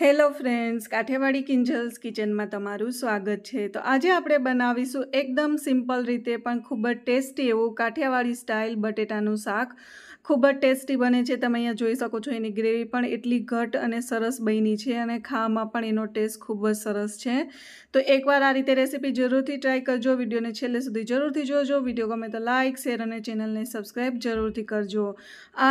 hello friends Kathiawadi કિંજલ્સ કિચનમાં તમારું સ્વાગત છે તો આજે આપણે બનાવીશું એકદમ સિમ્પલ રીતે પણ ખૂબ જ ટેસ્ટી એવું કાઠિયાવાડી સ્ટાઇલ બટેટાનું શાક ખૂબ જ ટેસ્ટી બને છે તમે અહીંયા જોઈ શકો છો એની ગ્રેવી પણ એટલી ઘટ અને સરસ બની છે અને ખાવામાં પણ એનો ટેસ્ટ ખૂબ જ સરસ છે તો એકવાર આ રીતે રેસીપી જરૂરથી ટ્રાય કરજો વિડીયોને છેલ્લે સુધી જરૂરથી જોજો વિડીયો ગમે તો લાઇક શેર અને ચેનલને સબસ્ક્રાઈબ જરૂરથી કરજો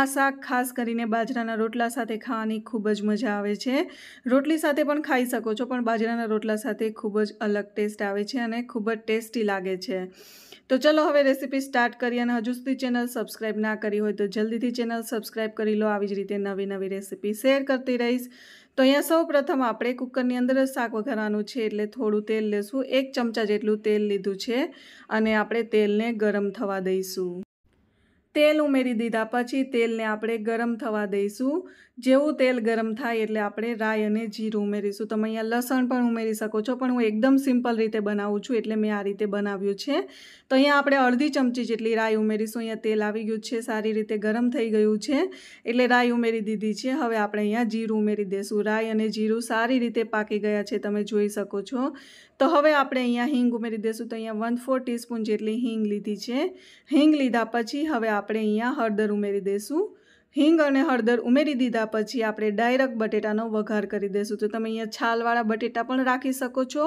આ શાક ખાસ કરીને બાજરાના રોટલા સાથે ખાવાની ખૂબ જ મજા આવે છે રોટલી સાથે પણ ખાઈ શકો છો પણ બાજરાના રોટલા સાથે ખૂબ જ અલગ ટેસ્ટ આવે છે અને ખૂબ જ ટેસ્ટી લાગે છે તો ચલો હવે રેસીપી સ્ટાર્ટ કરીએ અને હજુ સુધી ચેનલ સબસ્ક્રાઈબ ના કરી હોય તો જલ્દીથી ચેનલ સબસ્ક્રાઈબ કરી લો આવી જ રીતે નવી નવી રેસીપી શેર કરતી રહીશ તો અહીંયા સૌ પ્રથમ આપણે કુકરની અંદર જ શાક વઘારવાનું છે એટલે થોડું તેલ લેશું એક ચમચા જેટલું તેલ લીધું છે અને આપણે તેલને ગરમ થવા દઈશું તેલ ઉમેરી દીધા પછી તેલને આપણે ગરમ થવા દઈશું જેવું તેલ ગરમ થાય એટલે આપણે રાઈ અને જીરું ઉમેરીશું તમે અહીંયા લસણ પણ ઉમેરી શકો છો પણ હું એકદમ સિમ્પલ રીતે બનાવું છું એટલે મેં આ રીતે બનાવ્યું છે તો અહીંયા આપણે અડધી ચમચી જેટલી રાઈ ઉમેરીશું અહીંયા તેલ આવી ગયું છે સારી રીતે ગરમ થઈ ગયું છે એટલે રાય ઉમેરી દીધી છે હવે આપણે અહીંયા જીરું ઉમેરી દઈશું રાઈ અને જીરું સારી રીતે પાકી ગયા છે તમે જોઈ શકો છો તો હવે આપણે અહીંયા હિંગ ઉમેરી દઈશું તો અહીંયા વન ફોર ટીસ્પૂન જેટલી હિંગ લીધી છે હિંગ લીધા પછી હવે આપણે અહીંયા હળદર ઉમેરી દઈશું હિંગ અને હળદર ઉમેરી દીધા પછી આપણે ડાયરેક્ટ બટેટાનો વઘાર કરી દઈશું તો તમે અહીંયા છાલવાળા બટેટા પણ રાખી શકો છો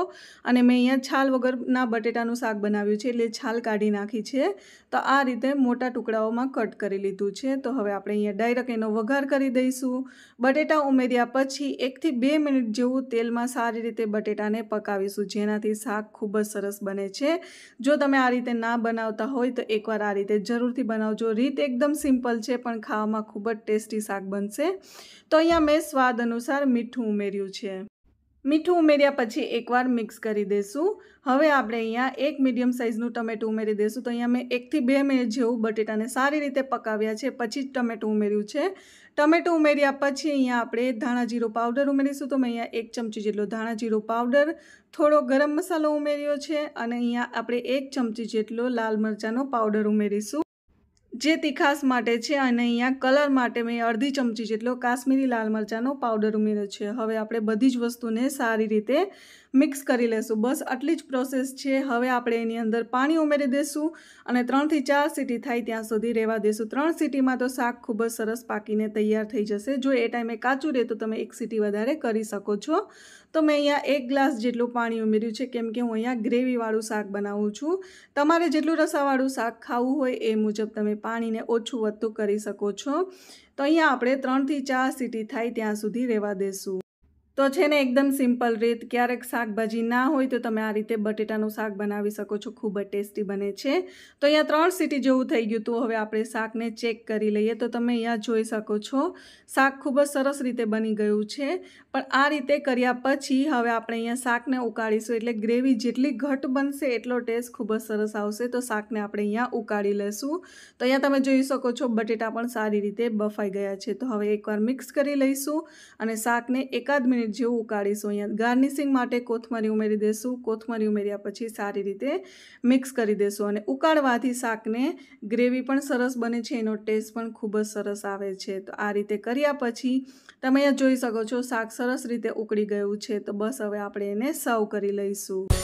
અને મેં અહીંયા છાલ વગરના બટેટાનું શાક બનાવ્યું છે એટલે છાલ કાઢી નાખી છે તો આ રીતે મોટા ટુકડાઓમાં કટ કરી લીધું છે તો હવે આપણે અહીંયા ડાયરેક્ટ એનો વઘાર કરી દઈશું બટેટા ઉમેર્યા પછી એકથી બે મિનિટ જેવું તેલમાં સારી રીતે બટેટાને પકાવીશું જેનાથી શાક ખૂબ જ સરસ બને છે જો તમે આ રીતે ના બનાવતા હોય તો એકવાર આ રીતે જરૂરથી બનાવજો રીત એકદમ સિમ્પલ છે પણ ખાવામાં ખૂબ જ ટેસ્ટી શાક બનશે તો અહીંયા મેં સ્વાદ અનુસાર મીઠું ઉમેર્યું છે મીઠું ઉમેર્યા પછી એકવાર મિક્સ કરી દેશું હવે આપણે અહીંયા એક મીડિયમ સાઇઝનું ટમેટું ઉમેરી દઈશું તો અહીંયા મેં એકથી બે મિનિટ જેવું બટેટાને સારી રીતે પકાવ્યા છે પછી જ ટમેટું ઉમેર્યું છે ટમેટું ઉમેર્યા પછી અહીંયા આપણે ધાણા જીરો પાવડર ઉમેરીશું તો મેં અહીંયા એક ચમચી જેટલો ધાણા જીરો પાવડર થોડો ગરમ મસાલો ઉમેર્યો છે અને અહીંયા આપણે એક ચમચી જેટલો લાલ મરચાંનો પાવડર ઉમેરીશું જે તીખાસ માટે છે અને અહીંયા કલર માટે મેં અડધી ચમચી જેટલો કાશ્મીરી લાલ મરચાંનો પાવડર ઉમેર્યો છે હવે આપણે બધી જ વસ્તુને સારી રીતે મિક્સ કરી લેશું બસ આટલી જ પ્રોસેસ છે હવે આપણે એની અંદર પાણી ઉમેરી દઈશું અને ત્રણથી ચાર સીટી થાય ત્યાં સુધી રહેવા દઈશું ત્રણ સીટીમાં તો શાક ખૂબ જ સરસ પાકીને તૈયાર થઈ જશે જો એ ટાઈમે કાચું રહે તો તમે એક સીટી વધારે કરી શકો છો તો મેં અહીંયા એક ગ્લાસ જેટલું પાણી ઉમેર્યું છે કેમ કે હું અહીંયા ગ્રેવીવાળું શાક બનાવું છું તમારે જેટલું રસાવાળું શાક ખાવું હોય એ મુજબ તમે પાણીને ઓછું વધતું કરી શકો છો તો અહીંયા આપણે ત્રણથી ચાર સીટી થાય ત્યાં સુધી રહેવા દેશું તો છે ને એકદમ સિમ્પલ રીત ક્યારેક શાકભાજી ના હોય તો તમે આ રીતે બટેટાનું શાક બનાવી શકો છો ખૂબ જ ટેસ્ટી બને છે તો અહીંયા ત્રણ સિટી જેવું થઈ ગયું હતું હવે આપણે શાકને ચેક કરી લઈએ તો તમે અહીંયા જોઈ શકો છો શાક ખૂબ જ સરસ રીતે બની ગયું છે પણ આ રીતે કર્યા પછી હવે આપણે અહીંયા શાકને ઉકાળીશું એટલે ગ્રેવી જેટલી ઘટ બનશે એટલો ટેસ્ટ ખૂબ જ સરસ આવશે તો શાકને આપણે અહીંયા ઉકાળી લઈશું તો અહીંયા તમે જોઈ શકો છો બટેટા પણ સારી રીતે બફાઈ ગયા છે તો હવે એકવાર મિક્સ કરી લઈશું અને શાકને એકાદ મિનિટ જેવું ઉકાળીશું અહીંયા ગાર્નિશિંગ માટે કોથમરી ઉમેરી દઈશું કોથમરી ઉમેર્યા પછી સારી રીતે મિક્સ કરી દઈશું અને ઉકાળવાથી શાકને ગ્રેવી પણ સરસ બને છે એનો ટેસ્ટ પણ ખૂબ જ સરસ આવે છે તો આ રીતે કર્યા પછી તમે અહીંયા જોઈ શકો છો શાક સરસ રીતે ઉકળી ગયું છે તો બસ હવે આપણે એને સર્વ કરી લઈશું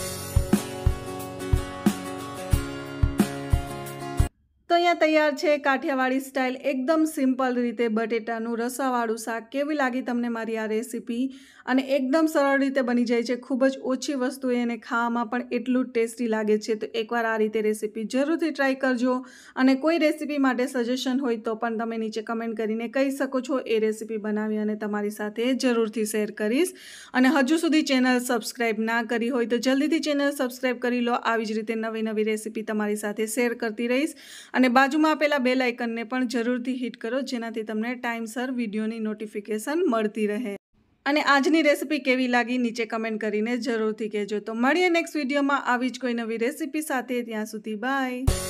તો અહીંયા તૈયાર છે કાઠિયાવાડી સ્ટાઇલ એકદમ સિમ્પલ રીતે બટેટાનું રસાવાળું શાક કેવી લાગી તમને મારી આ રેસીપી અને એકદમ સરળ રીતે બની જાય છે ખૂબ જ ઓછી વસ્તુ એને ખાવામાં પણ એટલું ટેસ્ટી લાગે છે તો એકવાર આ રીતે રેસીપી જરૂરથી ટ્રાય કરજો અને કોઈ રેસીપી માટે સજેશન હોય તો પણ તમે નીચે કમેન્ટ કરીને કહી શકો છો એ રેસીપી બનાવી અને તમારી સાથે જરૂરથી શેર કરીશ અને હજુ સુધી ચેનલ સબસ્ક્રાઈબ ના કરી હોય તો જલ્દીથી ચેનલ સબસ્ક્રાઈબ કરી લો આવી જ રીતે નવી નવી રેસીપી તમારી સાથે શેર કરતી રહીશ અને બાજુમાં આપેલા બેલ આઇકનને પણ જરૂરથી હિટ કરો જેનાથી તમને ટાઈમસર વિડીયોની નોટિફિકેશન મળતી રહે અને આજની રેસિપી કેવી લાગી નીચે કમેન્ટ કરીને જરૂરથી કહેજો તો મળીએ નેક્સ્ટ વિડીયોમાં આવી જ કોઈ નવી રેસીપી સાથે ત્યાં સુધી બાય